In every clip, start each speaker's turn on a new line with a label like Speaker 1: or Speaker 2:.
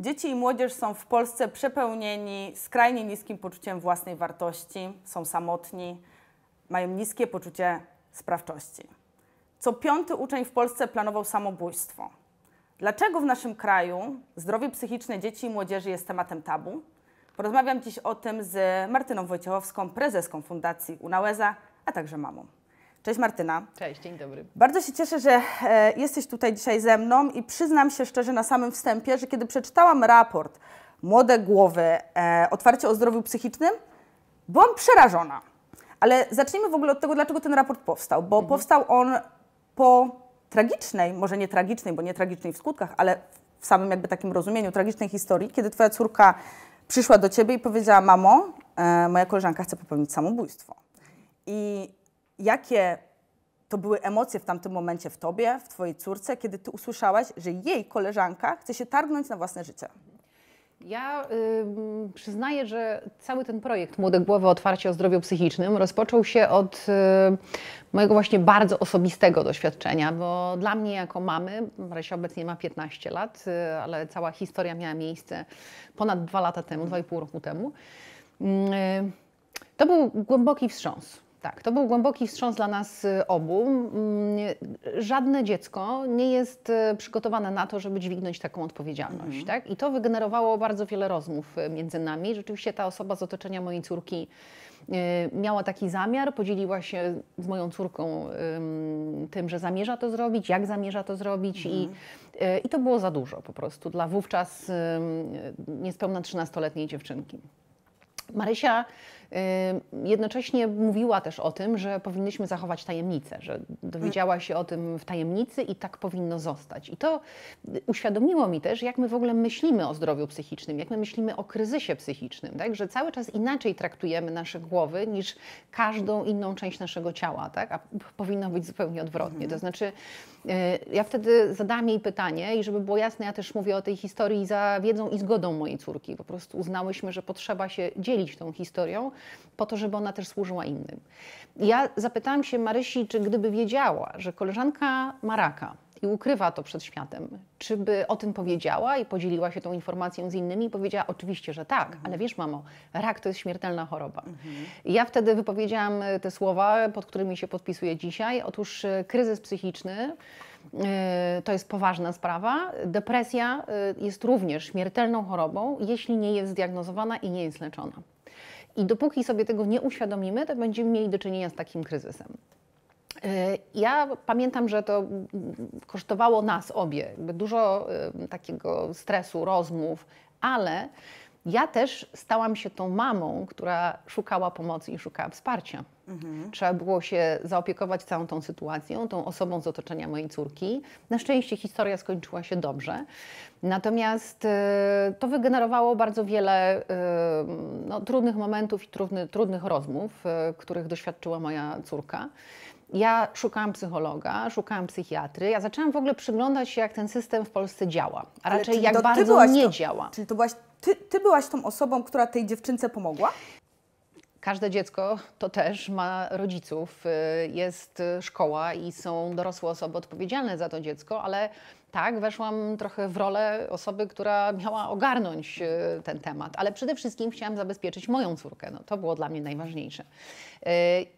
Speaker 1: Dzieci i młodzież są w Polsce przepełnieni skrajnie niskim poczuciem własnej wartości, są samotni, mają niskie poczucie sprawczości. Co piąty uczeń w Polsce planował samobójstwo. Dlaczego w naszym kraju zdrowie psychiczne dzieci i młodzieży jest tematem tabu? Porozmawiam dziś o tym z Martyną Wojciechowską, prezeską Fundacji Unałeza, a także mamą. Cześć Martyna. Cześć, dzień dobry. Bardzo się cieszę, że e, jesteś tutaj dzisiaj ze mną i przyznam się szczerze na samym wstępie, że kiedy przeczytałam raport Młode Głowy, e, otwarcie o zdrowiu psychicznym, byłam przerażona. Ale zacznijmy w ogóle od tego, dlaczego ten raport powstał, bo mhm. powstał on po tragicznej, może nie tragicznej, bo nie tragicznej w skutkach, ale w samym jakby takim rozumieniu tragicznej historii, kiedy twoja córka przyszła do ciebie i powiedziała: Mamo, e, moja koleżanka chce popełnić samobójstwo. I jakie to były emocje w tamtym momencie w tobie, w twojej córce, kiedy ty usłyszałaś, że jej koleżanka chce się targnąć na własne życie?
Speaker 2: Ja y, przyznaję, że cały ten projekt Młode Głowy Otwarcie o Zdrowiu Psychicznym rozpoczął się od y, mojego właśnie bardzo osobistego doświadczenia, bo dla mnie jako mamy, Marysia obecnie ma 15 lat, y, ale cała historia miała miejsce ponad dwa lata temu, dwa i pół roku temu, mm, y, to był głęboki wstrząs tak, to był głęboki wstrząs dla nas y, obu. Mm, żadne dziecko nie jest y, przygotowane na to, żeby dźwignąć taką odpowiedzialność. Mhm. Tak? I to wygenerowało bardzo wiele rozmów y, między nami. Rzeczywiście ta osoba z otoczenia mojej córki miała taki zamiar, podzieliła się z moją córką tym, że zamierza to zrobić, jak zamierza to zrobić mhm. i, i to było za dużo po prostu dla wówczas niespełna 13-letniej dziewczynki. Marysia Jednocześnie mówiła też o tym, że powinnyśmy zachować tajemnicę, że dowiedziała się o tym w tajemnicy i tak powinno zostać. I to y, uświadomiło mi też, jak my w ogóle myślimy o zdrowiu psychicznym, jak my myślimy o kryzysie psychicznym, tak? że cały czas inaczej traktujemy nasze głowy niż każdą inną część naszego ciała, tak? a powinno być zupełnie odwrotnie. To mhm. znaczy, y, ja wtedy zadałam jej pytanie i żeby było jasne, ja też mówię o tej historii za wiedzą i zgodą mojej córki. Po prostu uznałyśmy, że potrzeba się dzielić tą historią po to, żeby ona też służyła innym. Ja zapytałam się Marysi, czy gdyby wiedziała, że koleżanka Maraka i ukrywa to przed światem, czy by o tym powiedziała i podzieliła się tą informacją z innymi powiedziała oczywiście, że tak, mhm. ale wiesz mamo, rak to jest śmiertelna choroba. Mhm. Ja wtedy wypowiedziałam e, te słowa, pod którymi się podpisuję dzisiaj. Otóż e, kryzys psychiczny e, to jest poważna sprawa. Depresja jest również śmiertelną chorobą, jeśli nie jest zdiagnozowana i nie jest leczona. I dopóki sobie tego nie uświadomimy, to będziemy mieli do czynienia z takim kryzysem. E, ja pamiętam, że to mm, kosztowało nas obie dużo e, takiego stresu, rozmów, ale ja też stałam się tą mamą, która szukała pomocy i szukała wsparcia. Mhm. Trzeba było się zaopiekować całą tą sytuacją, tą osobą z otoczenia mojej córki. Na szczęście historia skończyła się dobrze. Natomiast y, to wygenerowało bardzo wiele y, no, trudnych momentów i trudny, trudnych rozmów, y, których doświadczyła moja córka. Ja szukałam psychologa, szukałam psychiatry. Ja zaczęłam w ogóle przyglądać się, jak ten system w Polsce działa, a raczej jak bardzo nie to, działa. Czyli to byłaś ty, ty byłaś tą osobą, która tej dziewczynce pomogła? Każde dziecko to też ma rodziców, y, jest y, szkoła i są dorosłe osoby odpowiedzialne za to dziecko, ale tak, weszłam trochę w rolę osoby, która miała ogarnąć y, ten temat, ale przede wszystkim chciałam zabezpieczyć moją córkę. No, to było dla mnie najważniejsze.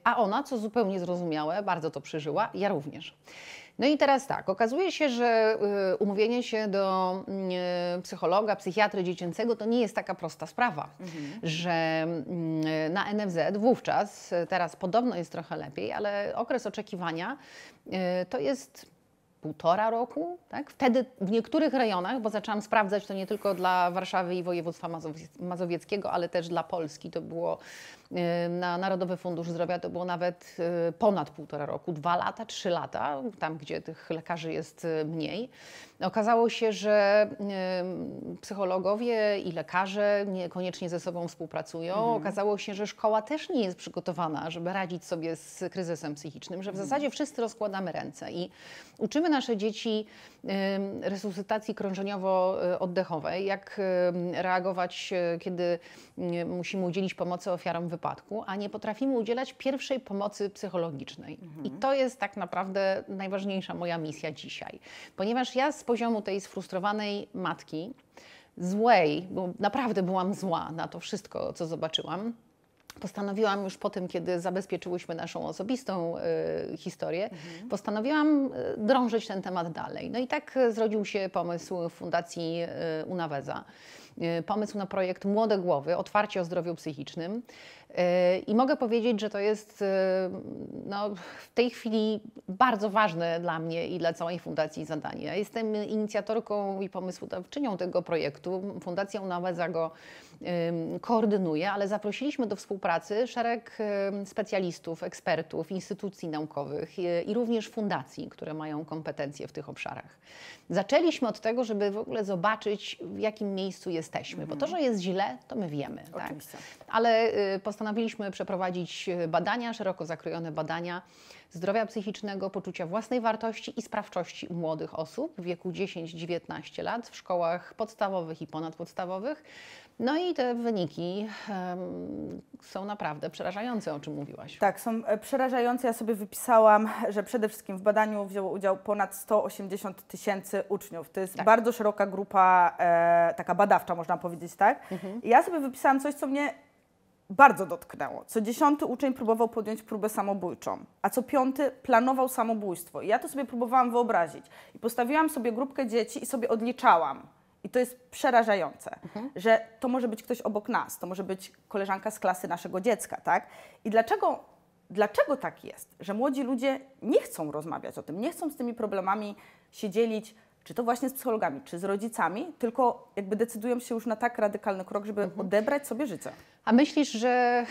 Speaker 2: A ona, co zupełnie zrozumiałe, bardzo to przeżyła, ja również. No i teraz tak, okazuje się, że y, umówienie się do y, psychologa, psychiatry dziecięcego to nie jest taka prosta sprawa, mhm. że mm, na NFZ wówczas, teraz podobno jest trochę lepiej, ale okres oczekiwania y, to jest półtora roku, tak? Wtedy w niektórych rejonach, bo zaczęłam sprawdzać to nie tylko dla Warszawy i województwa mazowieckiego, ale też dla Polski, to było Y, na Narodowy Fundusz Zdrowia to było nawet y, ponad półtora roku, dwa lata, trzy lata, tam gdzie tych lekarzy jest y, mniej. Okazało się, że psychologowie i lekarze niekoniecznie ze sobą współpracują. Mhm. Okazało się, że szkoła też nie jest przygotowana, żeby radzić sobie z kryzysem psychicznym, że w mhm. zasadzie wszyscy rozkładamy ręce i uczymy nasze dzieci resuscytacji krążeniowo-oddechowej, jak reagować, kiedy musimy udzielić pomocy ofiarom wypadków wypadku, a nie potrafimy udzielać pierwszej pomocy psychologicznej. Mhm. I to jest tak naprawdę najważniejsza moja misja dzisiaj, ponieważ ja z poziomu tej sfrustrowanej matki, złej, bo naprawdę byłam zła na to wszystko, co zobaczyłam, postanowiłam już po tym, kiedy zabezpieczyłyśmy naszą osobistą y, historię, mhm. postanowiłam y, drążyć ten temat dalej. No i tak y, zrodził się pomysł Fundacji y, Unaweza, y, pomysł na projekt Młode Głowy, otwarcie o zdrowiu psychicznym. Y, I mogę powiedzieć, że to jest y, no, w tej chwili bardzo ważne dla mnie i dla całej Fundacji zadanie. Ja jestem inicjatorką i pomysłodawczynią tego projektu. Fundacja Unaweza go koordynuje, ale zaprosiliśmy do współpracy szereg specjalistów, ekspertów, instytucji naukowych y, i również fundacji, które mają kompetencje w tych obszarach. Zaczęliśmy od tego, żeby w ogóle zobaczyć, w jakim miejscu jesteśmy, bo to, mhm. że jest źle, to my wiemy. Tak? Ale post- postanowiliśmy przeprowadzić e, badania, szeroko zakrojone badania zdrowia psychicznego, poczucia własnej wartości i sprawczości u młodych osób w wieku 10-19 lat w szkołach podstawowych i ponadpodstawowych. No i te wyniki um, są naprawdę
Speaker 1: przerażające, o czym mówiłaś. Tak, są e, przerażające. Ja sobie wypisałam, że przede wszystkim w badaniu wzięło udział ponad 180 tysięcy uczniów. To jest tak. bardzo szeroka grupa, e, taka badawcza, można powiedzieć, tak? Mhm. I ja sobie wypisałam coś, co mnie bardzo dotknęło. Co dziesiąty uczeń próbował podjąć próbę samobójczą, a co piąty planował samobójstwo. I ja to sobie próbowałam wyobrazić. I postawiłam sobie grupkę dzieci i sobie odliczałam. I to jest przerażające, mhm. że to może być ktoś obok nas, to może być koleżanka z klasy naszego dziecka, tak? I dlaczego, dlaczego tak jest, że młodzi ludzie nie chcą rozmawiać o tym, nie chcą z tymi problemami się dzielić czy to właśnie z psychologami, czy z rodzicami, tylko jakby decydują się już na tak radykalny krok, żeby mhm. odebrać sobie życie.
Speaker 2: A myślisz, że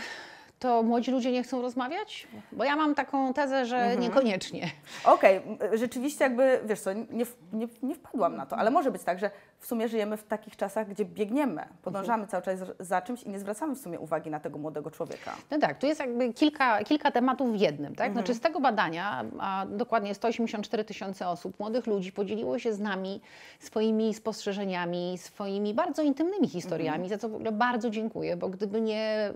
Speaker 2: to młodzi ludzie nie chcą rozmawiać? Bo ja mam taką tezę, że mhm. niekoniecznie.
Speaker 1: Okej, okay. rzeczywiście jakby, wiesz co, nie, nie, nie, wpadłam na to, ale może być tak, że w sumie żyjemy w takich czasach, gdzie biegniemy, podążamy mhm. cały czas za czymś i nie zwracamy w sumie uwagi na tego młodego człowieka.
Speaker 2: No tak, tu jest jakby kilka, kilka tematów w jednym. Tak? Znaczy mhm. z tego badania, a dokładnie 184 tysiące osób, młodych ludzi podzieliło się z nami swoimi spostrzeżeniami, swoimi bardzo intymnymi historiami, mhm. za co w ogóle bardzo dziękuję, bo gdyby nie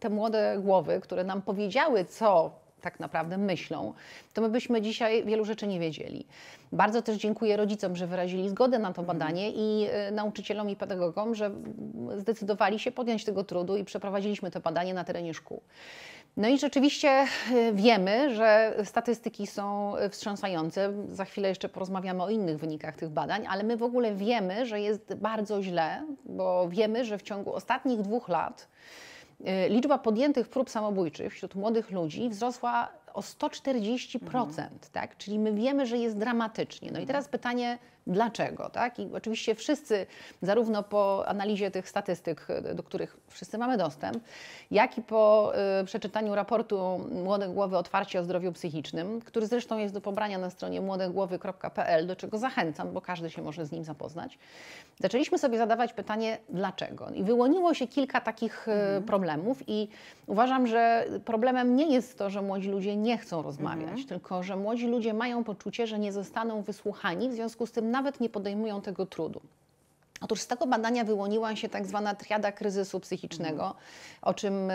Speaker 2: te młode głowy, które nam powiedziały, co tak naprawdę myślą, to my byśmy dzisiaj wielu rzeczy nie wiedzieli. Bardzo też dziękuję rodzicom, że wyrazili zgodę na to mhm. badanie i y, nauczycielom i pedagogom, że mm, zdecydowali się podjąć tego trudu i przeprowadziliśmy to badanie na terenie szkół. No i rzeczywiście y, wiemy, że statystyki są wstrząsające. Za chwilę jeszcze porozmawiamy o innych wynikach tych badań, ale my w ogóle wiemy, że jest bardzo źle, bo wiemy, że w ciągu ostatnich dwóch lat Y, liczba podjętych prób samobójczych wśród młodych ludzi wzrosła o 140%, mhm. tak? Czyli my wiemy, że jest dramatycznie. No i teraz pytanie, Dlaczego? Tak? I oczywiście wszyscy, zarówno po analizie tych statystyk, do których wszyscy mamy dostęp, jak i po y, przeczytaniu raportu Młode Głowy Otwarcie o zdrowiu psychicznym, który zresztą jest do pobrania na stronie młodegłowy.pl, do czego zachęcam, bo każdy się może z nim zapoznać, zaczęliśmy sobie zadawać pytanie, dlaczego? I wyłoniło się kilka takich y, mhm. problemów, i uważam, że problemem nie jest to, że młodzi ludzie nie chcą rozmawiać, mhm. tylko że młodzi ludzie mają poczucie, że nie zostaną wysłuchani, w związku z tym nawet nie podejmują tego trudu. Otóż z tego badania wyłoniła się tak zwana triada kryzysu psychicznego, mhm. o czym y,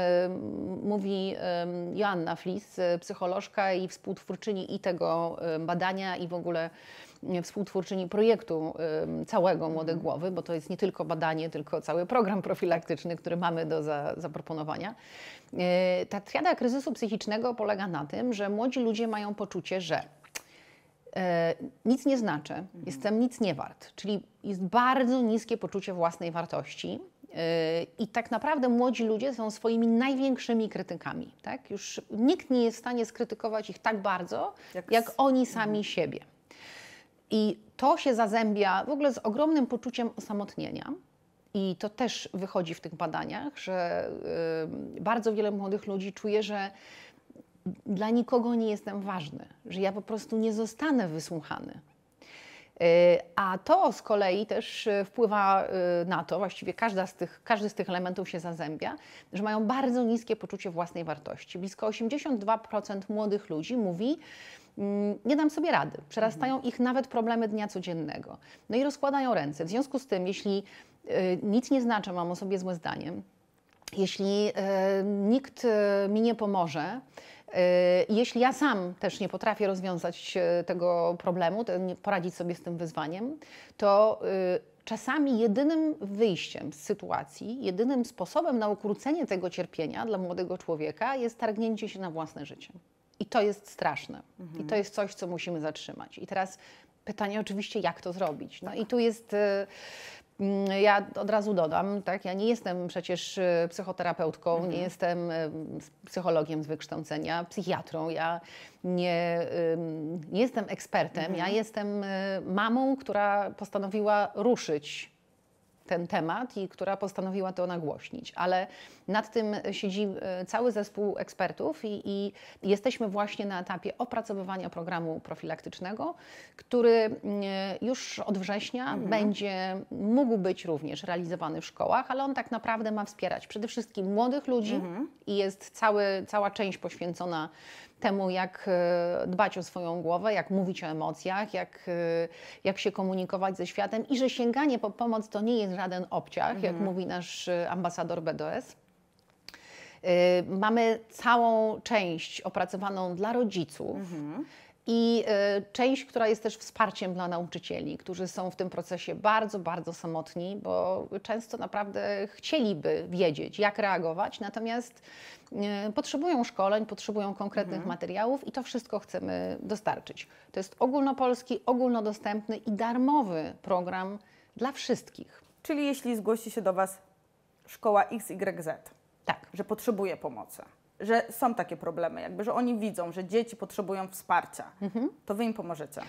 Speaker 2: mówi y, Joanna Flis, y, psycholożka i współtwórczyni i tego y, badania i w ogóle y, współtwórczyni projektu y, całego mhm. Młode Głowy, bo to jest nie tylko badanie, tylko cały program profilaktyczny, który mamy do za, zaproponowania. Ta triada kryzysu psychicznego polega na tym, że młodzi ludzie mają poczucie, że E, nic nie znaczę, mhm. jestem nic nie wart, czyli jest bardzo niskie poczucie własnej wartości. E, I tak naprawdę młodzi ludzie są swoimi największymi krytykami. Tak? Już nikt nie jest w stanie skrytykować ich tak bardzo, jak, jak oni sami mhm. siebie. I to się zazębia w ogóle z ogromnym poczuciem osamotnienia. I to też wychodzi w tych badaniach, że e, bardzo wiele młodych ludzi czuje, że dla nikogo nie jestem ważny, że ja po prostu nie zostanę wysłuchany. Y, a to z kolei też y, wpływa y, na to, właściwie każda z tych, każdy z tych elementów się zazębia, że mają bardzo niskie poczucie własnej wartości. Blisko 82% młodych ludzi mówi, mm, nie dam sobie rady, przerastają mhm. ich nawet problemy dnia codziennego. No i rozkładają ręce. W związku z tym, jeśli nic nie znaczy, mam o sobie złe zdanie, jeśli nikt mi nie pomoże, Y, jeśli ja sam też nie potrafię rozwiązać y, tego problemu, poradzić sobie z tym wyzwaniem, to y, czasami jedynym wyjściem z sytuacji, jedynym sposobem na ukrócenie tego cierpienia dla młodego człowieka jest targnięcie się na własne życie. I to jest straszne. Mhm. I to mhm. jest coś, co musimy zatrzymać. I teraz pytanie oczywiście, jak to zrobić. No tak. i tu jest Mm, ja od razu dodam, tak, ja nie jestem przecież y, psychoterapeutką, mhm. nie jestem y, psychologiem z wykształcenia, psychiatrą, ja nie, nie jestem ekspertem, mhm. ja jestem y, mamą, która postanowiła ruszyć ten temat i która postanowiła to nagłośnić. Ale nad tym siedzi e, cały zespół ekspertów i, i jesteśmy właśnie na etapie opracowywania programu profilaktycznego, który już od września mhm. będzie mógł być również realizowany w szkołach, ale on tak naprawdę ma wspierać przede wszystkim młodych ludzi mhm. i jest cały, cała część poświęcona temu, jak e, dbać o swoją głowę, jak mówić o emocjach, jak, e, jak się komunikować ze światem i że sięganie po pomoc to nie jest żaden obciach, mhm. jak mówi nasz e, ambasador BDS. Mamy całą część opracowaną dla rodziców. Mhm i y, część, która jest też wsparciem dla nauczycieli, którzy są w tym procesie bardzo, bardzo samotni, bo często naprawdę chcieliby wiedzieć, jak reagować, natomiast y, potrzebują szkoleń, potrzebują konkretnych mhm. materiałów i to wszystko chcemy dostarczyć. To jest ogólnopolski, ogólnodostępny i darmowy program dla wszystkich. Czyli jeśli
Speaker 1: zgłosi się do Was szkoła XYZ, tak. że potrzebuje pomocy że są takie problemy, jakby, że oni widzą, że dzieci potrzebują wsparcia, mhm. to wy im pomożecie.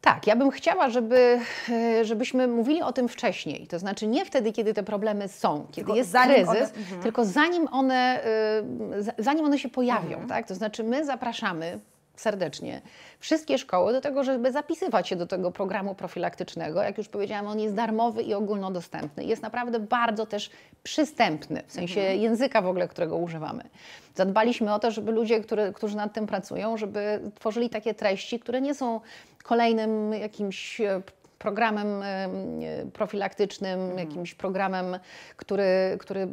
Speaker 2: Tak, ja bym chciała, żeby, e, żebyśmy mówili o tym wcześniej. To znaczy nie wtedy, kiedy te problemy są, kiedy tylko jest kryzys, one, mhm. tylko zanim one, e, zanim one się pojawią. Mhm. Tak? To znaczy my zapraszamy serdecznie wszystkie szkoły do tego, żeby zapisywać się do tego programu profilaktycznego. Jak już powiedziałam, on jest darmowy i ogólnodostępny. Jest naprawdę bardzo też przystępny, w sensie mhm. języka w ogóle, którego używamy. Zadbaliśmy o to, żeby ludzie, które, którzy nad tym pracują, żeby tworzyli takie treści, które nie są kolejnym jakimś e, programem e, profilaktycznym, mhm. jakimś programem, który, który,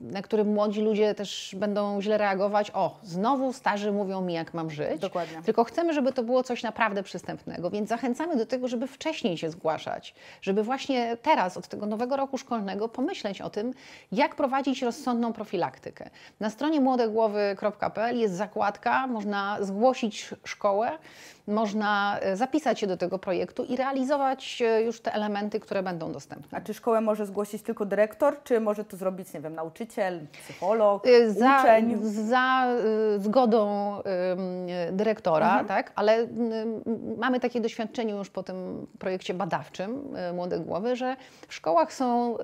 Speaker 2: na którym młodzi ludzie też będą źle reagować. O, znowu starzy mówią mi, jak mam żyć. Dokładnie. Tylko chcemy, żeby to było coś naprawdę przystępnego, więc zachęcamy do tego, żeby wcześniej się zgłaszać, żeby właśnie teraz, od tego nowego roku szkolnego, pomyśleć o tym, jak prowadzić rozsądną profilaktykę. Na stronie młodegłowy.pl jest zakładka, można zgłosić szkołę, można e, zapisać się do tego projektu i realizować e, już te elementy, które będą dostępne. A czy szkołę może zgłosić tylko dyrektor, czy może to zrobić, nie wiem, nauczyciel, psycholog, e, za, uczeń? Za e, zgodą dyrektora, mhm. tak? Ale mamy takie doświadczenie już po tym projekcie badawczym Młode Głowy, że w szkołach są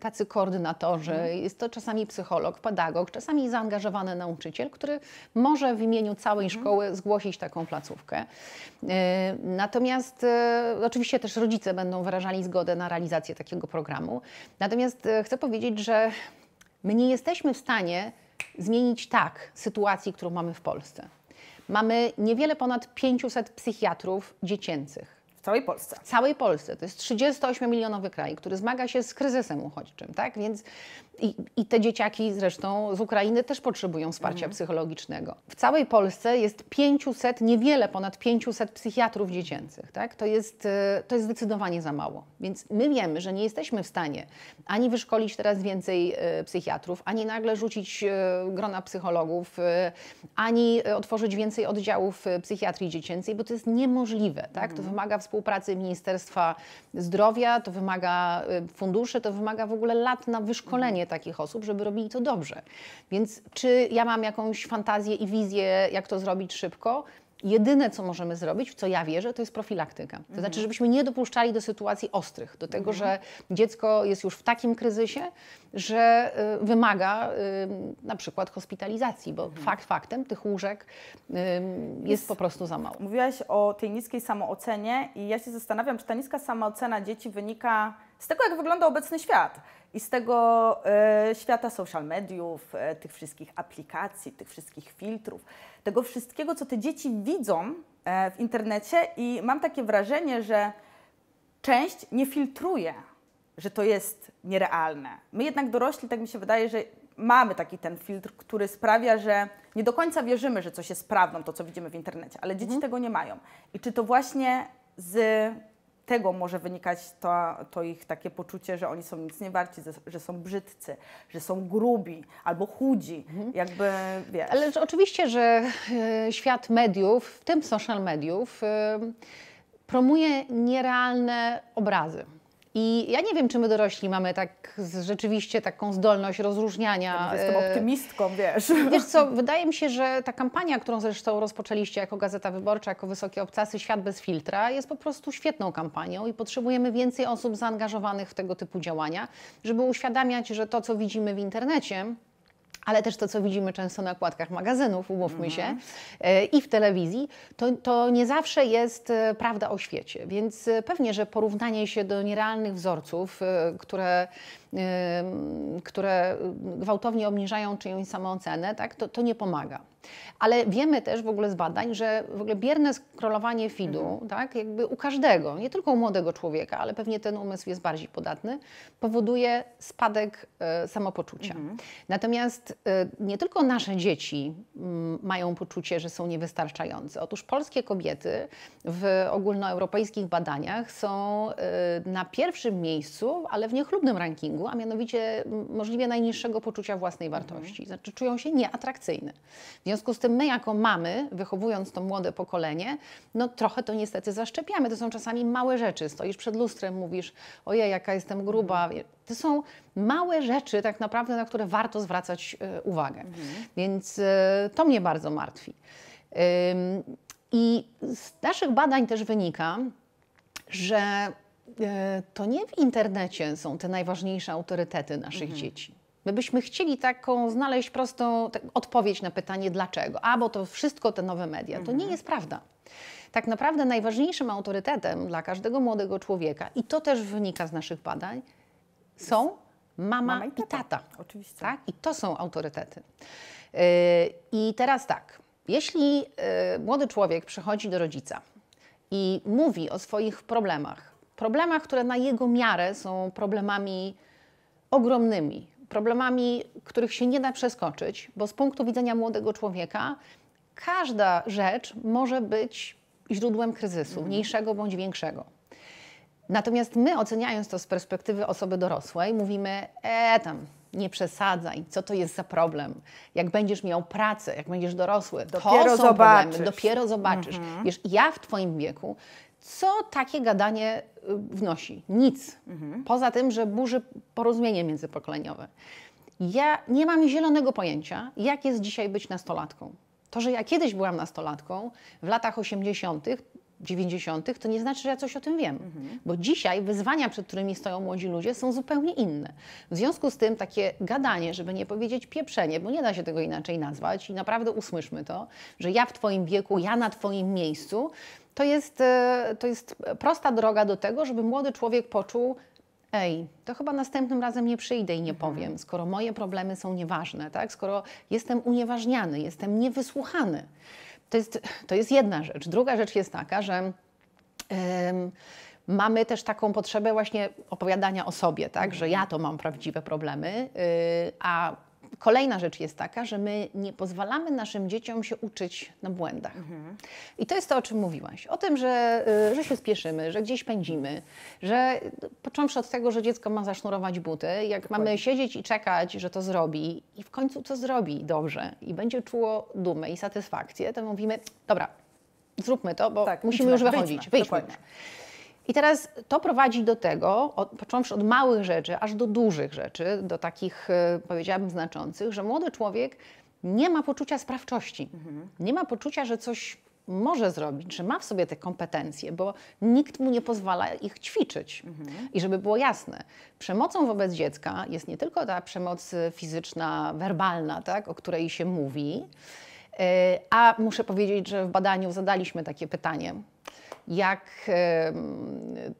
Speaker 2: tacy koordynatorzy, mhm. jest to czasami psycholog, pedagog, czasami zaangażowany nauczyciel, który może w imieniu całej mhm. szkoły zgłosić taką placówkę. Natomiast oczywiście też rodzice będą wyrażali zgodę na realizację takiego programu. Natomiast e, chcę powiedzieć, że my nie jesteśmy w stanie zmienić tak sytuacji, którą mamy w Polsce. Mamy niewiele ponad 500 psychiatrów dziecięcych całej Polsce. Całej Polsce. To jest 38-milionowy kraj, który zmaga się z kryzysem uchodźczym, tak? Więc i, i te dzieciaki zresztą z Ukrainy też potrzebują wsparcia mhm. psychologicznego. W całej Polsce jest 500, niewiele ponad 500 psychiatrów dziecięcych, tak? To jest, e, to jest zdecydowanie za mało. Więc my wiemy, że nie jesteśmy w stanie ani wyszkolić teraz więcej e, psychiatrów, ani nagle rzucić e, grona psychologów, ani otworzyć więcej oddziałów psychiatrii dziecięcej, bo to jest niemożliwe, tak? To mhm. wymaga współpracy współpracy Ministerstwa Zdrowia, to wymaga y, funduszy, to wymaga w ogóle lat na wyszkolenie mhm. takich osób, żeby robili to dobrze. Więc czy ja mam jakąś fantazję i wizję, jak to zrobić szybko? Jedyne, co możemy zrobić, w co ja wierzę, to jest profilaktyka. To znaczy, mhm. żebyśmy nie dopuszczali do sytuacji ostrych, do tego, mhm. że dziecko jest już w takim kryzysie, że y, wymaga y, na przykład hospitalizacji, bo mhm. fakt faktem tych łóżek y, jest po prostu za mało. Mówiłaś o
Speaker 1: tej niskiej samoocenie i ja się zastanawiam, czy ta niska samoocena dzieci wynika z tego, jak wygląda obecny świat. I z tego e, świata social mediów, e, tych wszystkich aplikacji, tych wszystkich filtrów, tego wszystkiego, co te dzieci widzą e, w internecie, i mam takie wrażenie, że część nie filtruje, że to jest nierealne. My jednak dorośli, tak mi się wydaje, że mamy taki ten filtr, który sprawia, że nie do końca wierzymy, że coś jest prawdą, to co widzimy w internecie, ale dzieci mhm. tego nie mają. I czy to właśnie z tego może wynikać to, to, ich takie poczucie, że oni są nic nie warci, że są brzydcy, że są grubi albo chudzi, mhm. jakby
Speaker 2: wiesz. Ale oczywiście, że e, świat mediów, w tym social mediów, e, promuje nierealne obrazy. I ja nie wiem, czy my dorośli mamy tak rzeczywiście taką zdolność rozróżniania. E, jestem optymistką, wiesz. Wiesz co, wydaje mi się, że ta kampania, którą zresztą rozpoczęliście jako Gazeta Wyborcza, jako Wysokie Obcasy, Świat bez filtra, jest po prostu świetną kampanią i potrzebujemy więcej osób zaangażowanych w tego typu działania, żeby uświadamiać, że to, co widzimy w internecie, ale też to, co widzimy często na okładkach magazynów, umówmy się, mm -hmm. i w telewizji, to, to nie zawsze jest e, prawda o świecie. Więc e, pewnie, że porównanie się do nierealnych wzorców, które, które gwałtownie obniżają czyjąś samoocenę, tak, to, to nie pomaga. Ale wiemy też w ogóle z badań, że w ogóle bierne skrolowanie feedu, mhm. tak, jakby u każdego, nie tylko u młodego człowieka, ale pewnie ten umysł jest bardziej podatny, powoduje spadek e, samopoczucia. Mhm. Natomiast e, nie tylko nasze dzieci mm, mają poczucie, że są niewystarczające. Otóż polskie kobiety w ogólnoeuropejskich badaniach są e, na pierwszym miejscu, ale w niechlubnym rankingu, a mianowicie możliwie najniższego poczucia własnej mhm. wartości. Mhm. Znaczy czują się nieatrakcyjne. W związku z tym my jako mamy, wychowując to młode pokolenie, no trochę to niestety zaszczepiamy. To są czasami małe rzeczy. Stoisz przed lustrem, mówisz, ojej, jaka jestem gruba. Mhm. To są małe rzeczy tak naprawdę, na które warto zwracać e, uwagę. Mhm. Więc e, to mnie bardzo martwi. I z naszych badań też wynika, że e, to nie w internecie są te najważniejsze autorytety naszych mhm. dzieci. My byśmy chcieli taką znaleźć prostą tak, odpowiedź na pytanie dlaczego. A bo to wszystko te nowe media. To nie mhm. jest prawda. Tak naprawdę najważniejszym autorytetem dla każdego młodego człowieka, i to też wynika z naszych badań, są mama, mama i, tata. i, tata. Oczywiście. Tak? I to są autorytety. Yy, I teraz tak, jeśli yy, młody człowiek przychodzi do rodzica i mówi o swoich problemach, problemach, które na jego miarę są problemami ogromnymi, problemami, których się nie da przeskoczyć, bo z punktu widzenia młodego człowieka każda rzecz może być źródłem kryzysu, mhm. mniejszego bądź większego. Natomiast my, oceniając to z perspektywy osoby dorosłej, mówimy: E, tam, nie przesadzaj, co to jest za problem. Jak będziesz miał pracę, jak będziesz dorosły, dopiero to są zobaczysz. problemy, dopiero zobaczysz. Mhm. Wiesz, ja w Twoim wieku co takie gadanie y, wnosi? Nic. Mhm. Poza tym, że burzy porozumienie międzypokoleniowe. Ja nie mam zielonego pojęcia, jak jest dzisiaj być nastolatką. To, że ja kiedyś byłam nastolatką w latach 80., 90., to nie znaczy, że ja coś o tym wiem, mhm. bo dzisiaj wyzwania, przed którymi stoją młodzi ludzie, są zupełnie inne. W związku z tym takie gadanie, żeby nie powiedzieć pieprzenie, bo nie da się tego inaczej nazwać i naprawdę usłyszmy to, że ja w Twoim wieku, ja na Twoim miejscu, to jest, e, to jest prosta droga do tego, żeby młody człowiek poczuł, ej, to chyba następnym razem nie przyjdę i nie mhm. powiem, skoro moje problemy są nieważne, tak? skoro jestem unieważniany, jestem niewysłuchany. To jest, to jest jedna rzecz. Druga rzecz jest taka, że mamy też taką potrzebę właśnie opowiadania o sobie, tak? że ja to mam prawdziwe problemy, yy, a Kolejna rzecz jest taka, że my nie pozwalamy naszym dzieciom się uczyć na błędach. Mhm. I to jest to, o czym mówiłaś. O tym, że, y, że się spieszymy, że gdzieś pędzimy, że no, począwszy od tego, że dziecko ma zasznurować buty, jak Dokładnie. mamy siedzieć i czekać, że to zrobi i w końcu to zrobi dobrze i będzie czuło dumę i satysfakcję, to mówimy, dobra, zróbmy to, bo tak, musimy już wychodzić. Wyjdźmy. Wyjdźmy. I teraz to prowadzi do tego, od, począwszy od małych rzeczy, aż do dużych rzeczy, do takich, e, powiedziałabym, znaczących, że młody człowiek nie ma poczucia sprawczości. Mhm. Nie ma poczucia, że coś może zrobić, że ma w sobie te kompetencje, bo nikt mu nie pozwala ich ćwiczyć. Mhm. I żeby było jasne, przemocą wobec dziecka jest nie tylko ta przemoc e, fizyczna, werbalna, tak, o której się mówi, e, a muszę powiedzieć, że w badaniu zadaliśmy takie pytanie jak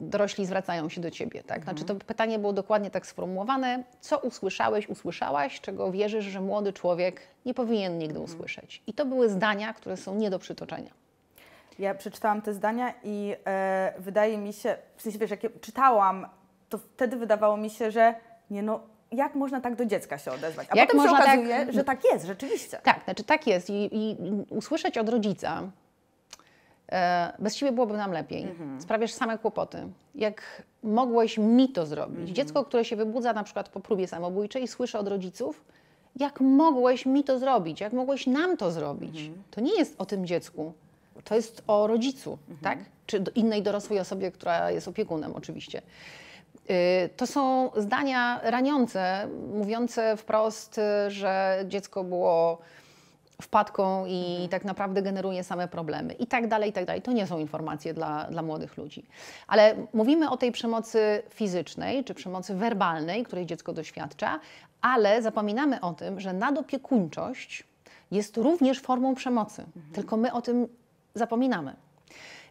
Speaker 2: dorośli zwracają się do ciebie. Tak? Mhm. Znaczy, to pytanie było dokładnie tak sformułowane: co usłyszałeś, usłyszałaś, czego wierzysz, że młody człowiek nie powinien nigdy mhm. usłyszeć? I to były zdania, które są nie do przytoczenia. Ja przeczytałam te zdania
Speaker 1: i e, wydaje mi się, w sensie wiesz, jak je czytałam, to wtedy wydawało mi się, że nie no, jak można tak do dziecka się odezwać? A jak potem się tak- okazuje, tak... że
Speaker 2: tak jest, rzeczywiście. Tak, znaczy tak jest. I, i usłyszeć od rodzica, E, bez ciebie byłoby nam lepiej. Mhm. Sprawiasz same kłopoty. Jak mogłeś mi to zrobić? Mhm. Dziecko, które się wybudza na przykład po próbie samobójczej, słyszy od rodziców, jak mogłeś mi to zrobić? Jak mogłeś nam to zrobić? Mhm. To nie jest o tym dziecku. To jest o rodzicu, mhm. tak? Czy innej dorosłej osobie, która jest opiekunem, oczywiście. Y, to są zdania raniące, mówiące wprost, y, że dziecko było wpadką i mhm. tak naprawdę generuje same problemy i tak dalej, i tak dalej. To nie są informacje dla, dla młodych ludzi. Ale mówimy o tej przemocy fizycznej czy przemocy werbalnej, której dziecko doświadcza, ale zapominamy o tym, że nadopiekuńczość jest również formą przemocy, mhm. tylko my o tym zapominamy.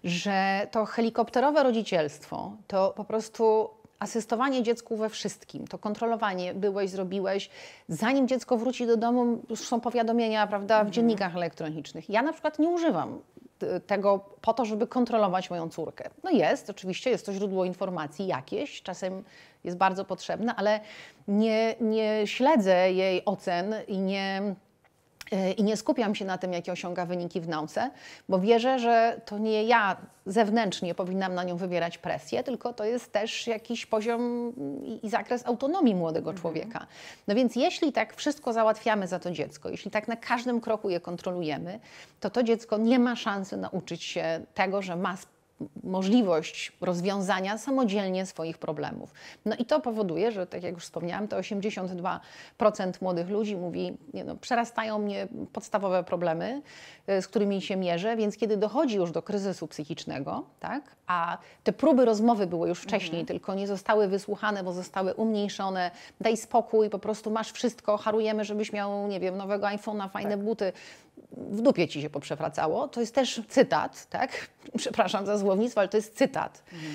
Speaker 2: Że to helikopterowe rodzicielstwo to po prostu asystowanie dziecku we wszystkim, to kontrolowanie, byłeś, zrobiłeś, zanim dziecko wróci do domu, już są powiadomienia, prawda, w mhm. dziennikach elektronicznych. Ja na przykład nie używam y, tego po to, żeby kontrolować moją córkę. No jest, oczywiście jest to źródło informacji jakieś, czasem jest bardzo potrzebne, ale nie, nie śledzę jej ocen i nie E, I nie skupiam się na tym, jakie osiąga wyniki w nauce, bo wierzę, że to nie ja zewnętrznie powinnam na nią wywierać presję, tylko to jest też jakiś poziom i zakres autonomii młodego mhm. człowieka. No więc jeśli tak wszystko załatwiamy za to dziecko, jeśli tak na każdym kroku je kontrolujemy, to to dziecko nie ma szansy nauczyć się tego, że ma możliwość rozwiązania samodzielnie swoich problemów. No i to powoduje, że tak jak już wspomniałam, to 82% młodych ludzi mówi, nie no, przerastają mnie podstawowe problemy, y, z którymi się mierzę, więc kiedy dochodzi już do kryzysu psychicznego, tak, a te próby rozmowy były już wcześniej, mhm. tylko nie zostały wysłuchane, bo zostały umniejszone, daj spokój, po prostu masz wszystko, harujemy, żebyś miał, nie wiem, nowego iPhone'a, fajne tak. buty, w dupie ci się poprzewracało. To jest też cytat, tak? Przepraszam za złownictwo, ale to jest cytat. Mhm.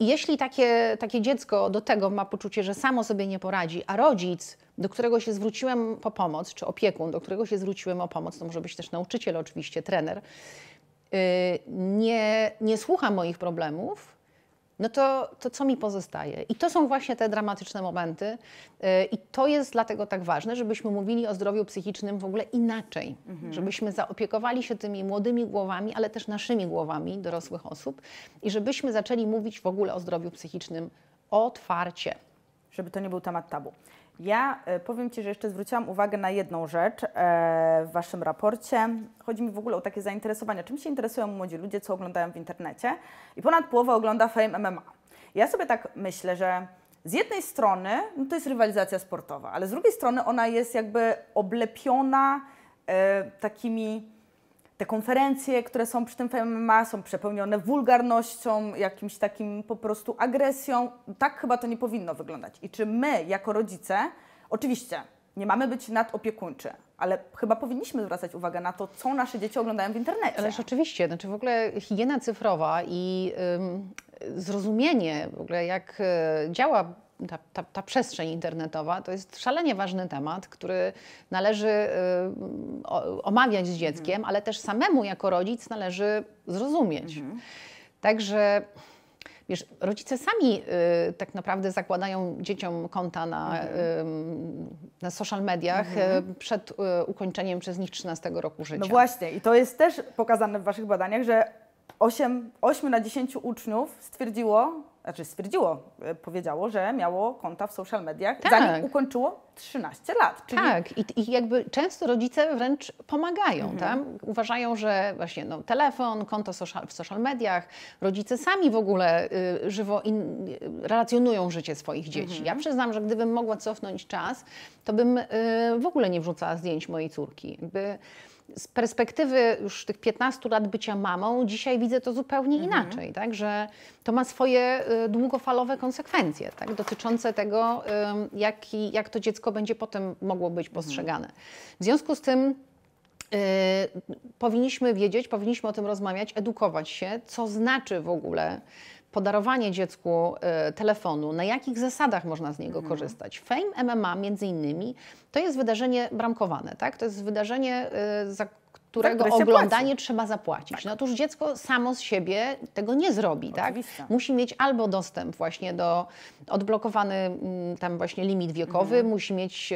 Speaker 2: jeśli takie, takie dziecko do tego ma poczucie, że samo sobie nie poradzi, a rodzic, do którego się zwróciłem po pomoc, czy opiekun, do którego się zwróciłem o pomoc, to może być też nauczyciel oczywiście, trener, y, nie, nie słucha moich problemów, no to, to co mi pozostaje? I to są właśnie te dramatyczne momenty. Y, I to jest dlatego tak ważne, żebyśmy mówili o zdrowiu psychicznym w ogóle inaczej. Mhm. Żebyśmy zaopiekowali się tymi młodymi głowami, ale też naszymi głowami dorosłych osób i żebyśmy zaczęli mówić w ogóle o zdrowiu psychicznym otwarcie. Żeby to nie był temat tabu.
Speaker 1: Ja e, powiem Ci, że jeszcze zwróciłam uwagę na jedną rzecz e, w Waszym raporcie. Chodzi mi w ogóle o takie zainteresowania. Czym się interesują młodzi ludzie, co oglądają w internecie? I ponad połowa ogląda Fame MMA. Ja sobie tak myślę, że z jednej strony no to jest rywalizacja sportowa, ale z drugiej strony ona jest jakby oblepiona e, takimi te konferencje, które są przy tym FMMA, są przepełnione wulgarnością, jakimś takim po prostu agresją. Tak chyba to nie powinno wyglądać. I czy my, jako rodzice, oczywiście nie mamy być nadopiekuńczy, ale chyba powinniśmy zwracać uwagę na to, co
Speaker 2: nasze dzieci oglądają w internecie. Ależ oczywiście, znaczy w ogóle higiena cyfrowa i zrozumienie w ogóle, jak y, działa ta, ta, ta, przestrzeń internetowa to jest szalenie ważny temat, który należy y, omawiać z dzieckiem, mhm. ale też samemu jako rodzic należy zrozumieć. Mhm. Także wiesz, rodzice sami y, tak naprawdę zakładają dzieciom konta na, mhm. y, na social mediach y, mhm. y, przed ukończeniem przez nich 13 roku życia. No właśnie, i to jest też pokazane w Waszych badaniach, że 8,
Speaker 1: 8 na 10 uczniów stwierdziło, znaczy stwierdziło, e, powiedziało, że miało
Speaker 2: konta w social
Speaker 1: mediach, tak. zanim
Speaker 2: ukończyło 13 lat. Czyli... Tak, I, i jakby często rodzice wręcz pomagają, mhm. tak? Uważają, że właśnie no, telefon, konto social, w social mediach, rodzice sami w ogóle y, żywo in, y, relacjonują życie swoich dzieci. Mhm. Ja przyznam, że gdybym mogła cofnąć czas, to bym y, w ogóle nie wrzucała zdjęć mojej córki z perspektywy już tych 15 lat bycia mamą, dzisiaj widzę to zupełnie mhm. inaczej, tak? że to ma swoje y, długofalowe konsekwencje tak? dotyczące tego, y, jak, i, jak to dziecko będzie potem mogło być mhm. postrzegane. W związku z tym y, powinniśmy wiedzieć, powinniśmy o tym rozmawiać, edukować się, co znaczy w ogóle podarowanie dziecku y, telefonu, na jakich zasadach można z niego mhm. korzystać. Fame MMA między innymi to jest wydarzenie bramkowane, tak? To jest wydarzenie, y, za tak, którego oglądanie płaci. trzeba zapłacić. Tak. No otóż dziecko samo z siebie tego nie zrobi, tak? Musi mieć albo dostęp właśnie do odblokowany mm, tam właśnie limit wiekowy, mhm. musi mieć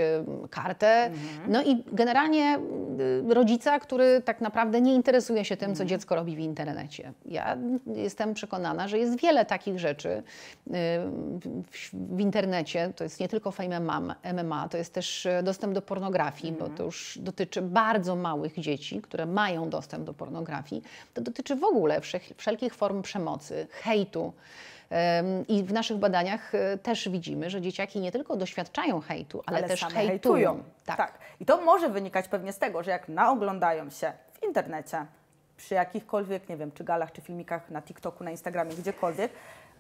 Speaker 2: kartę. Mhm. No i generalnie y, rodzica, który tak naprawdę nie interesuje się tym, mhm. co dziecko robi w internecie. Ja jestem przekonana, że jest wiele takich rzeczy y, w internecie. To jest nie tylko fame MMA, to jest też e, dostęp do pornografii, bo mhm. to już dotyczy bardzo małych dzieci które mają dostęp do pornografii, to dotyczy w ogóle wszelkich form przemocy, hejtu. I w naszych badaniach e, też widzimy, że dzieciaki nie tylko doświadczają hejtu, ale, ale też hejtują. hejtują.
Speaker 1: Tak. tak. I to może wynikać pewnie z tego, że jak naoglądają się w internecie, przy jakichkolwiek, nie wiem, czy galach, czy filmikach na TikToku, na Instagramie, gdziekolwiek,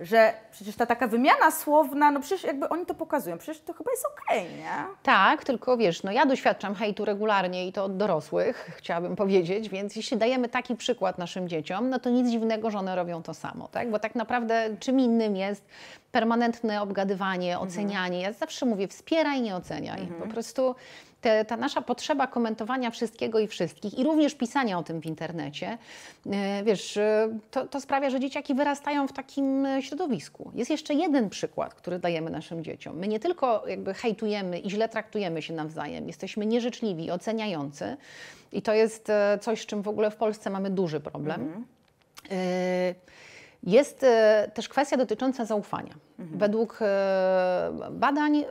Speaker 1: że przecież ta taka wymiana słowna, no przecież jakby
Speaker 2: oni to pokazują, przecież to chyba
Speaker 1: jest okej, okay, nie?
Speaker 2: Tak, tylko wiesz, no ja doświadczam hejtu regularnie i to od dorosłych, chciałabym powiedzieć, więc jeśli dajemy taki przykład naszym dzieciom, no to nic dziwnego, że one robią to samo, tak? Bo tak naprawdę czym innym jest permanentne obgadywanie, mhm. ocenianie. Ja zawsze mówię, wspieraj, nie oceniaj. Mhm. Po prostu te, ta nasza potrzeba komentowania wszystkiego i wszystkich i również pisania o tym w internecie, y, wiesz, y, to, to, sprawia, że dzieciaki wyrastają w takim y, środowisku. Jest jeszcze jeden przykład, który dajemy naszym dzieciom. My nie tylko jakby hejtujemy i źle traktujemy się nawzajem, jesteśmy nieżyczliwi, oceniający i to jest coś, z czym w ogóle w Polsce mamy duży problem. Mhm. Y jest e, też kwestia dotycząca zaufania. Mhm. Według e, badań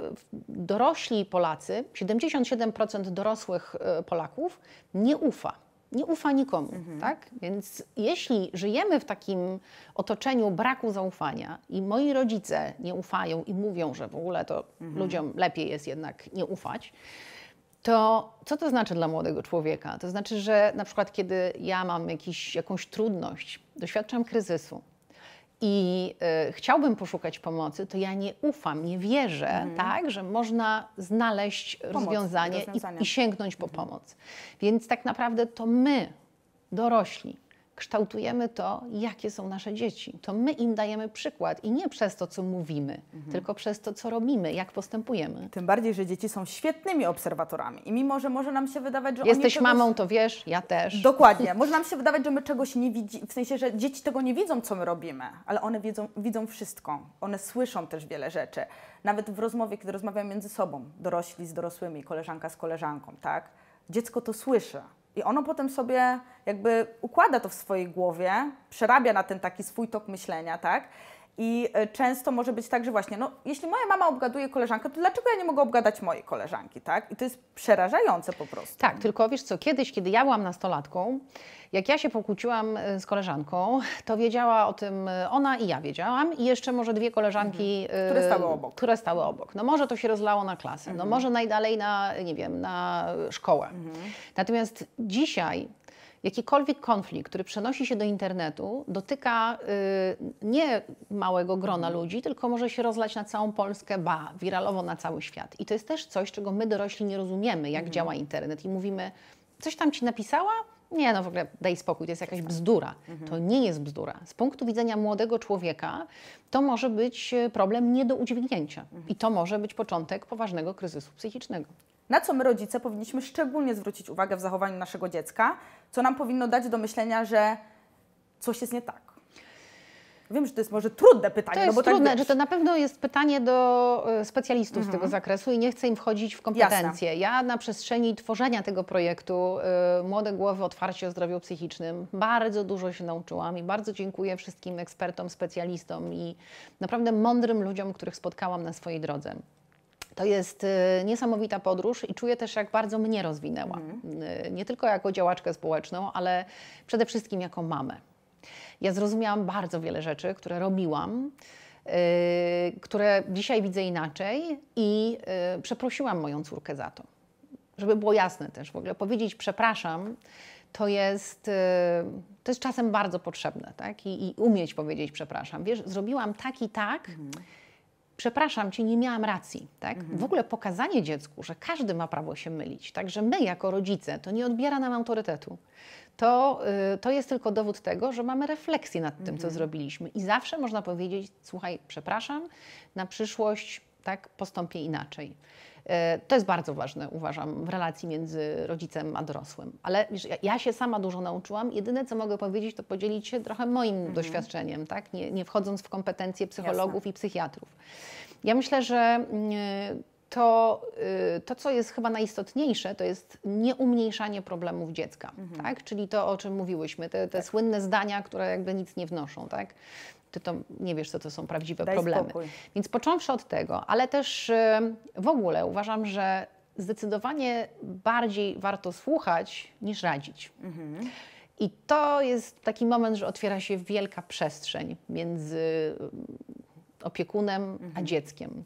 Speaker 2: dorośli Polacy, 77% dorosłych e, Polaków nie ufa. Nie ufa nikomu, mhm. tak? Więc jeśli żyjemy w takim otoczeniu braku zaufania i moi rodzice nie ufają i mówią, że w ogóle to mhm. ludziom lepiej jest jednak nie ufać, to co to znaczy dla młodego człowieka? To znaczy, że na przykład kiedy ja mam jakiś, jakąś trudność, doświadczam kryzysu, i y, chciałbym poszukać pomocy, to ja nie ufam, nie wierzę, mhm. tak, że można znaleźć Pomoc, rozwiązanie i, i, sięgnąć po mhm. pomoc. Więc tak naprawdę to my, dorośli, kształtujemy to, jakie są nasze dzieci. To my im dajemy przykład i nie przez to, co mówimy, mhm. tylko przez to, co robimy, jak postępujemy. Tym bardziej, że dzieci są świetnymi obserwatorami i mimo, że może nam się wydawać, że Jesteś czegoś... mamą, to wiesz, ja też.
Speaker 1: Dokładnie. Może nam się wydawać, że my czegoś nie widzimy, w sensie, że dzieci tego nie widzą, co my robimy, ale one widzą widzą wszystko. One słyszą też wiele rzeczy. Nawet w rozmowie, kiedy rozmawiamy między sobą, dorośli z dorosłymi, koleżanka z koleżanką, tak? Dziecko to słyszy i ono potem sobie jakby układa to w swojej głowie, przerabia na ten taki swój tok myślenia, tak? I e, często może być tak, że właśnie, no, jeśli moja mama obgaduje koleżankę, to dlaczego ja nie mogę obgadać mojej koleżanki, tak? I to jest przerażające po prostu. Tak,
Speaker 2: tylko wiesz co, kiedyś, kiedy ja byłam nastolatką, jak ja się pokłóciłam e, z koleżanką, to wiedziała o tym e, ona i ja wiedziałam i jeszcze może dwie koleżanki, mhm. które, stały obok. które stały obok. No może to się rozlało na klasę, no, mhm. no może najdalej na, nie wiem, na szkołę. Mhm. Natomiast dzisiaj jakikolwiek konflikt, który przenosi się do internetu, dotyka y, nie małego grona mhm. ludzi, tylko może się rozlać na całą Polskę, ba, wiralowo na cały świat. I to jest też coś, czego my dorośli nie rozumiemy, jak mhm. działa internet i mówimy, coś tam ci napisała? Nie, no w ogóle daj spokój, to jest jakaś tak. bzdura. Mhm. To nie jest bzdura. Z punktu widzenia młodego człowieka to może być y, problem nie do udźwignięcia. Mhm. I to może być początek poważnego kryzysu psychicznego na co my rodzice powinniśmy szczególnie zwrócić
Speaker 1: uwagę w zachowaniu naszego dziecka, co nam powinno dać do myślenia, że coś jest nie tak. Wiem, że to jest może trudne pytanie. To no jest no trudne, tak że
Speaker 2: to na pewno jest pytanie do e, specjalistów mhm. z tego zakresu i nie chcę im wchodzić w kompetencje. Jasne. Ja na przestrzeni tworzenia tego projektu y, Młode Głowy Otwarcie o Zdrowiu Psychicznym bardzo dużo się nauczyłam i bardzo dziękuję wszystkim ekspertom, specjalistom i naprawdę mądrym ludziom, których spotkałam na swojej drodze. To jest y, niesamowita podróż i czuję też, jak bardzo mnie rozwinęła. Mhm. Y, nie tylko jako działaczkę społeczną, ale przede wszystkim jako mamę. Ja zrozumiałam bardzo wiele rzeczy, które robiłam, y, które dzisiaj widzę inaczej i przeprosiłam moją córkę za to. Żeby było jasne też w ogóle, powiedzieć przepraszam to jest, to jest czasem bardzo potrzebne, tak? I, i umieć powiedzieć przepraszam. Wiesz, zrobiłam tak i tak. Mhm przepraszam cię, nie miałam racji. Tak? Mhm. W ogóle pokazanie dziecku, że każdy ma prawo się mylić, tak? że my jako rodzice, to nie odbiera nam autorytetu. To, yy, to jest tylko dowód tego, że mamy refleksję nad tym, mhm. co zrobiliśmy. I zawsze można powiedzieć, słuchaj, przepraszam, na przyszłość tak? Postąpię inaczej. E, to jest bardzo ważne, uważam, w relacji między rodzicem a dorosłym. Ale wiesz, ja się sama dużo nauczyłam. Jedyne, co mogę powiedzieć, to podzielić się trochę moim mhm. doświadczeniem, tak? Nie, nie, wchodząc w kompetencje psychologów Jasne. i psychiatrów. Ja myślę, że mm, e, to, e, to, co jest chyba najistotniejsze, to jest nieumniejszanie problemów dziecka, mhm. tak? czyli to, o czym mówiłyśmy, te, te tak. słynne zdania, które jakby nic nie wnoszą. Tak? ty to nie wiesz, co to są prawdziwe Daj problemy. Spokój. Więc począwszy od tego, ale też y, w ogóle uważam, że zdecydowanie bardziej warto słuchać niż radzić. Mhm. I to jest taki moment, że otwiera się wielka przestrzeń między y, opiekunem mhm. a dzieckiem.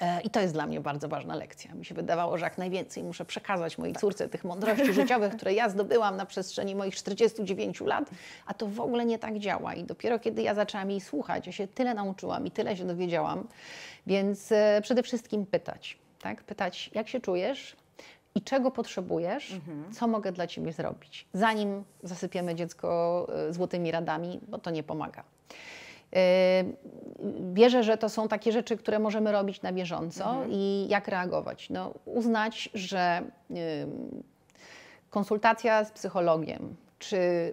Speaker 2: E, I to jest dla mnie bardzo ważna lekcja. Mi się wydawało, że jak najwięcej muszę przekazać mojej tak. córce tych mądrości życiowych, które ja zdobyłam na przestrzeni moich 49 lat, a to w ogóle nie tak działa. I dopiero kiedy ja zaczęłam jej słuchać, ja się tyle nauczyłam i tyle się dowiedziałam, więc e, przede wszystkim pytać. Tak? Pytać, jak się czujesz, i czego potrzebujesz, mhm. co mogę dla ciebie zrobić, zanim zasypiemy dziecko e, złotymi radami, bo to nie pomaga. Wierzę, że to są takie rzeczy, które możemy robić na bieżąco mhm. i jak reagować. No, uznać, że konsultacja z psychologiem czy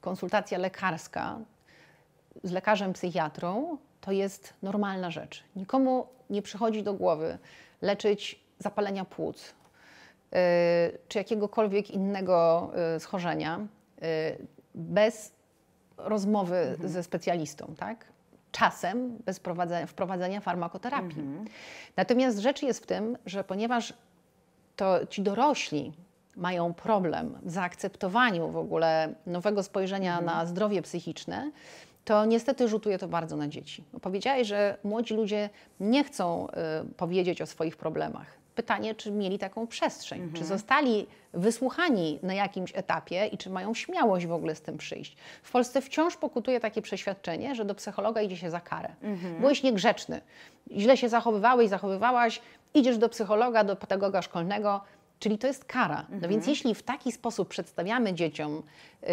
Speaker 2: konsultacja lekarska z lekarzem psychiatrą to jest normalna rzecz. Nikomu nie przychodzi do głowy leczyć zapalenia płuc y, czy jakiegokolwiek innego y, schorzenia y, bez rozmowy mhm. ze specjalistą, tak? Czasem bez wprowadzenia farmakoterapii. Mhm. Natomiast rzecz jest w tym, że ponieważ to ci dorośli mają problem w zaakceptowaniu w ogóle nowego spojrzenia mhm. na zdrowie psychiczne, to niestety rzutuje to bardzo na dzieci. Powiedziałeś, że młodzi ludzie nie chcą y, powiedzieć o swoich problemach pytanie, czy mieli taką przestrzeń, mhm. czy zostali wysłuchani na jakimś etapie i czy mają śmiałość w ogóle z tym przyjść. W Polsce wciąż pokutuje takie przeświadczenie, że do psychologa idzie się za karę. Mhm. Byłeś niegrzeczny, źle się zachowywałeś, zachowywałaś, idziesz do psychologa, do pedagoga szkolnego, Czyli to jest kara. No mhm. więc jeśli w taki sposób przedstawiamy dzieciom, yy,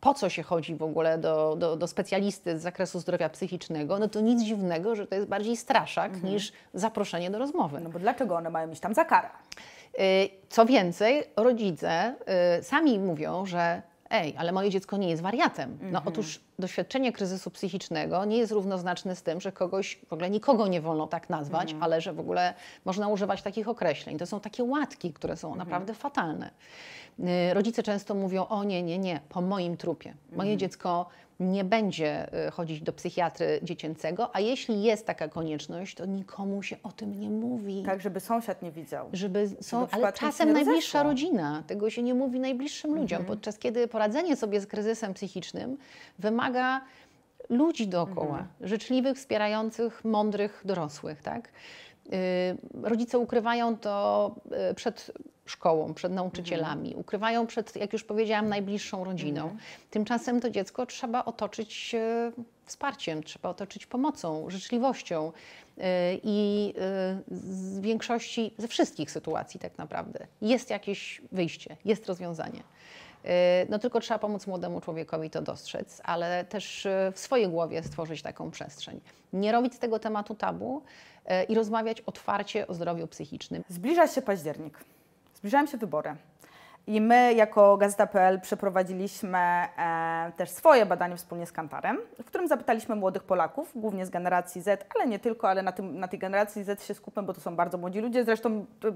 Speaker 2: po co się chodzi w ogóle do, do, do, specjalisty z zakresu zdrowia psychicznego, no to nic dziwnego, że to jest bardziej straszak mhm. niż zaproszenie do rozmowy. No bo dlaczego one mają iść tam za karę? Y, co więcej, rodzice y, sami mówią, że ej, ale moje dziecko nie jest wariatem. No mhm. otóż doświadczenie kryzysu psychicznego nie jest równoznaczne z tym, że kogoś, w ogóle nikogo nie wolno tak nazwać, mhm. ale że w ogóle można używać takich określeń. To są takie łatki, które są mhm. naprawdę fatalne. Y, rodzice często mówią, o nie, nie, nie, po moim trupie. Moje mhm. dziecko nie będzie y, chodzić do psychiatry dziecięcego, a jeśli jest taka konieczność, to nikomu się o tym nie mówi. Tak, żeby sąsiad nie widział. Żeby są, ale czasem najbliższa rodzina, tego się nie mówi najbliższym mhm. ludziom, podczas kiedy poradzenie sobie z kryzysem psychicznym wymaga ludzi dookoła, mhm. życzliwych, wspierających, mądrych dorosłych, tak? Y, rodzice ukrywają to y, przed szkołą, przed mhm. nauczycielami, mhm. ukrywają przed, jak już powiedziałam, najbliższą rodziną. Mhm. Tymczasem to dziecko trzeba otoczyć e, wsparciem, trzeba otoczyć pomocą, życzliwością e, i e, z większości, ze wszystkich sytuacji tak naprawdę jest jakieś wyjście, jest rozwiązanie. No tylko trzeba pomóc młodemu człowiekowi to dostrzec, ale też w swojej głowie stworzyć taką przestrzeń. Nie robić z tego tematu tabu i rozmawiać otwarcie o zdrowiu psychicznym. Zbliża się październik zbliżają
Speaker 1: się wybory. I my jako Gazeta.pl przeprowadziliśmy e, też swoje badanie wspólnie z Kantarem, w którym zapytaliśmy młodych Polaków, głównie z generacji Z, ale nie tylko, ale na, tym, na tej generacji Z się skupmy, bo to są bardzo młodzi ludzie. Zresztą to,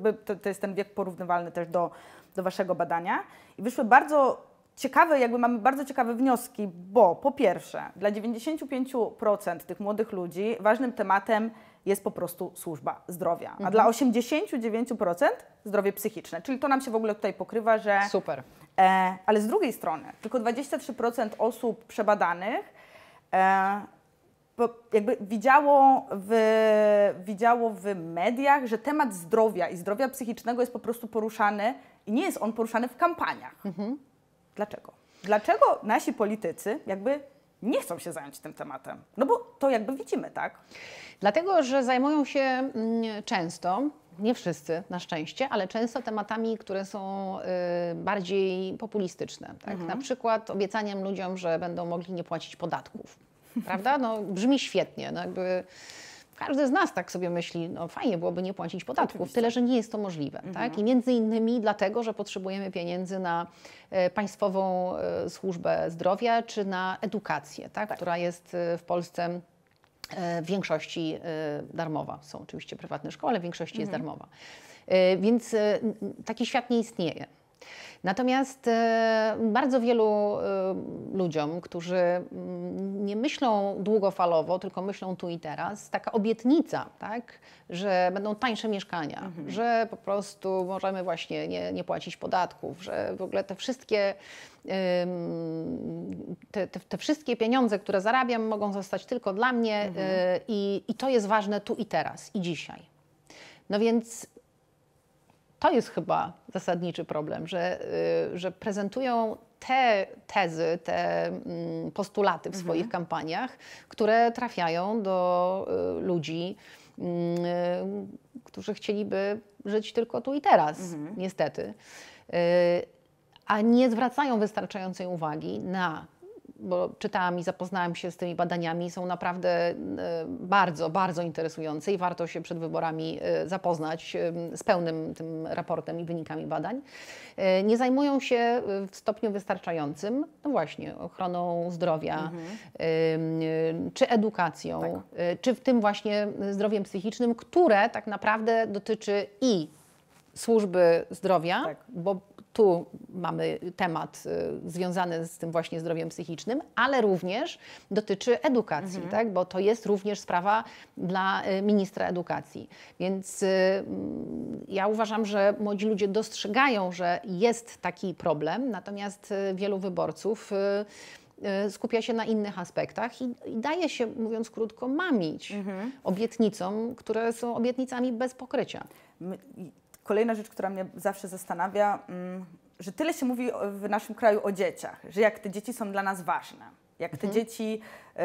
Speaker 1: to jest ten wiek porównywalny też do, do waszego badania. I wyszły bardzo ciekawe, jakby mamy bardzo ciekawe wnioski, bo po pierwsze, dla 95% tych młodych ludzi ważnym tematem jest po prostu służba zdrowia. A mhm. dla 89% zdrowie psychiczne. Czyli to nam się w ogóle tutaj pokrywa, że. Super. E, ale z drugiej strony, tylko 23% osób przebadanych. E, jakby widziało w, widziało w mediach, że temat zdrowia i zdrowia psychicznego jest po prostu poruszany i nie jest on poruszany w kampaniach. Mhm. Dlaczego? Dlaczego nasi politycy jakby nie chcą się zająć tym tematem. No bo to jakby widzimy, tak?
Speaker 2: Dlatego, że zajmują się mm, często, nie wszyscy na szczęście, ale często tematami, które są y, bardziej populistyczne. Tak? Mhm. Na przykład obiecaniem ludziom, że będą mogli nie płacić podatków. Prawda? No, brzmi świetnie. No jakby każdy z nas tak sobie myśli, no fajnie byłoby nie płacić podatków, Oczywiście. tyle że nie jest to możliwe. Tak? Mhm. Tak? I między innymi dlatego, że potrzebujemy pieniędzy na e, państwową e, służbę zdrowia czy na edukację, tak? tak. która jest e, w Polsce w większości darmowa. Są oczywiście prywatne szkoły, ale w większości mhm. jest darmowa. Więc taki świat nie istnieje. Natomiast e, bardzo wielu e, ludziom, którzy mm, nie myślą długofalowo, tylko myślą tu i teraz, taka obietnica, tak, że będą tańsze mieszkania, mhm. że po prostu możemy właśnie nie, nie płacić podatków, że w ogóle te wszystkie te, te, te, wszystkie pieniądze, które zarabiam, mogą zostać tylko dla mnie e, mhm. i, i to jest ważne tu i teraz, i dzisiaj. No więc to jest chyba zasadniczy problem, że, y, że prezentują te tezy, te mm, postulaty w mhm. swoich mhm. kampaniach, które trafiają do y, ludzi, mm, y, którzy chcieliby żyć tylko tu i teraz, mhm. niestety. A nie zwracają wystarczającej uwagi na bo czytałam i zapoznałam się z tymi badaniami, są naprawdę e, bardzo, bardzo interesujące i warto się przed wyborami e, zapoznać e, z pełnym tym raportem i wynikami badań. Nie zajmują się w stopniu wystarczającym, no właśnie, ochroną zdrowia, mhm. czy edukacją, tak. czy w tym właśnie zdrowiem psychicznym, które tak naprawdę dotyczy i służby zdrowia, tak. bo tu mamy temat y, związany z tym właśnie zdrowiem psychicznym, ale również dotyczy edukacji, mhm. tak? bo to jest również sprawa dla y, ministra edukacji. Więc y, mm, ja uważam, że młodzi ludzie dostrzegają, że jest taki problem, natomiast wielu wyborców skupia się na innych aspektach i, i daje się, mówiąc krótko, mamić mhm. obietnicom, które są obietnicami bez pokrycia. My Kolejna rzecz, która mnie zawsze zastanawia,
Speaker 1: mm, że tyle się mówi w naszym kraju o dzieciach, że jak te dzieci są dla nas ważne. Jak te mhm. dzieci y,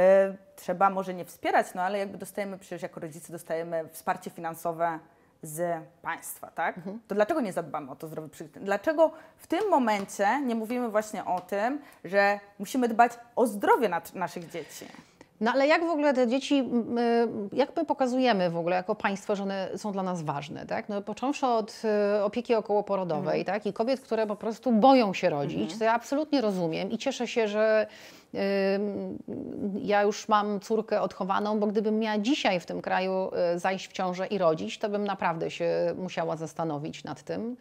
Speaker 1: trzeba może nie wspierać, no ale jakby dostajemy przecież jako rodzice dostajemy wsparcie finansowe z państwa, tak? Mhm. To dlaczego nie zadbamy o to zdrowie Dlaczego w tym momencie nie mówimy właśnie o tym, że musimy dbać o zdrowie naszych dzieci?
Speaker 2: No ale jak w ogóle te dzieci, y, jak my pokazujemy w ogóle jako państwo, że one są dla nas ważne, tak? No począwszy od y, opieki okołoporodowej, mhm. tak? I kobiet, które po prostu boją się rodzić, mhm. to ja absolutnie rozumiem i cieszę się, że ja już mam córkę odchowaną, bo gdybym miała dzisiaj w tym kraju y, zajść w ciążę i rodzić, to bym naprawdę się musiała zastanowić nad tym,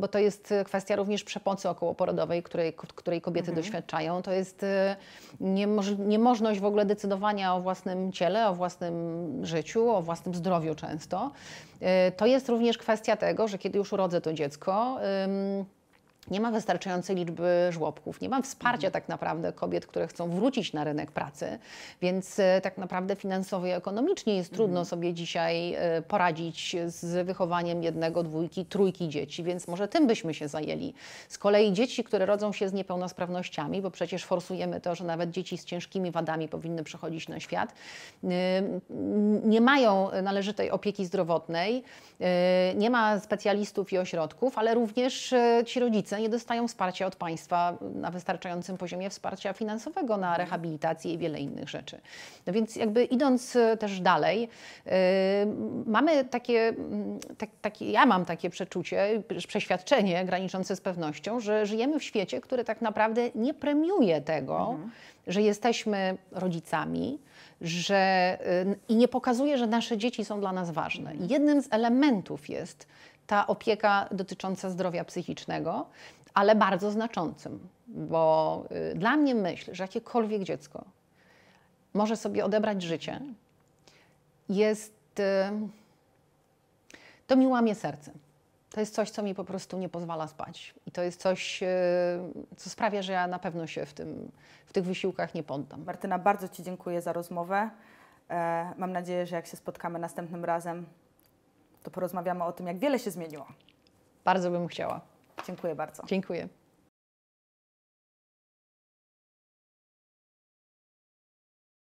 Speaker 2: bo to jest kwestia również przepocy okołoporodowej, której, której kobiety mhm. doświadczają. To jest y, niemoż, niemożność w ogóle decydowania o własnym ciele, o własnym życiu, o własnym zdrowiu często. Y, to jest również kwestia tego, że kiedy już urodzę to dziecko, nie ma wystarczającej liczby żłobków, nie ma wsparcia tak naprawdę kobiet, które chcą wrócić na rynek pracy, więc e, tak naprawdę finansowo i ekonomicznie jest trudno mhm. sobie dzisiaj e, poradzić z wychowaniem jednego, dwójki, trójki dzieci, więc może tym byśmy się zajęli. Z kolei dzieci, które rodzą się z niepełnosprawnościami, bo przecież forsujemy to, że nawet dzieci z ciężkimi wadami powinny przychodzić na świat, nie mają należytej opieki zdrowotnej, y, nie ma specjalistów i ośrodków, ale również e, ci rodzice nie dostają wsparcia od państwa na wystarczającym poziomie wsparcia finansowego na rehabilitację i wiele innych rzeczy. No więc jakby idąc e, też dalej, yy, mamy takie, mm, tak, takie, ja mam takie przeczucie, przeświadczenie graniczące z pewnością, że żyjemy w świecie, który tak naprawdę nie premiuje tego, mhm. że jesteśmy rodzicami, że, y, i nie pokazuje, że nasze dzieci są dla nas ważne. Mhm. Jednym z elementów jest ta opieka dotycząca zdrowia psychicznego, ale bardzo znaczącym, bo y, dla mnie myśl, że jakiekolwiek dziecko może sobie odebrać życie, jest. Y, to mi łamie serce. To jest coś, co mi po prostu nie pozwala spać. I to jest coś, y, co sprawia, że ja na pewno się w, tym, w tych wysiłkach nie poddam. Martyna, bardzo Ci dziękuję za rozmowę. E, mam nadzieję, że jak się
Speaker 1: spotkamy następnym razem, to porozmawiamy o tym, jak wiele się zmieniło. Bardzo bym chciała. Dziękuję bardzo. Dziękuję.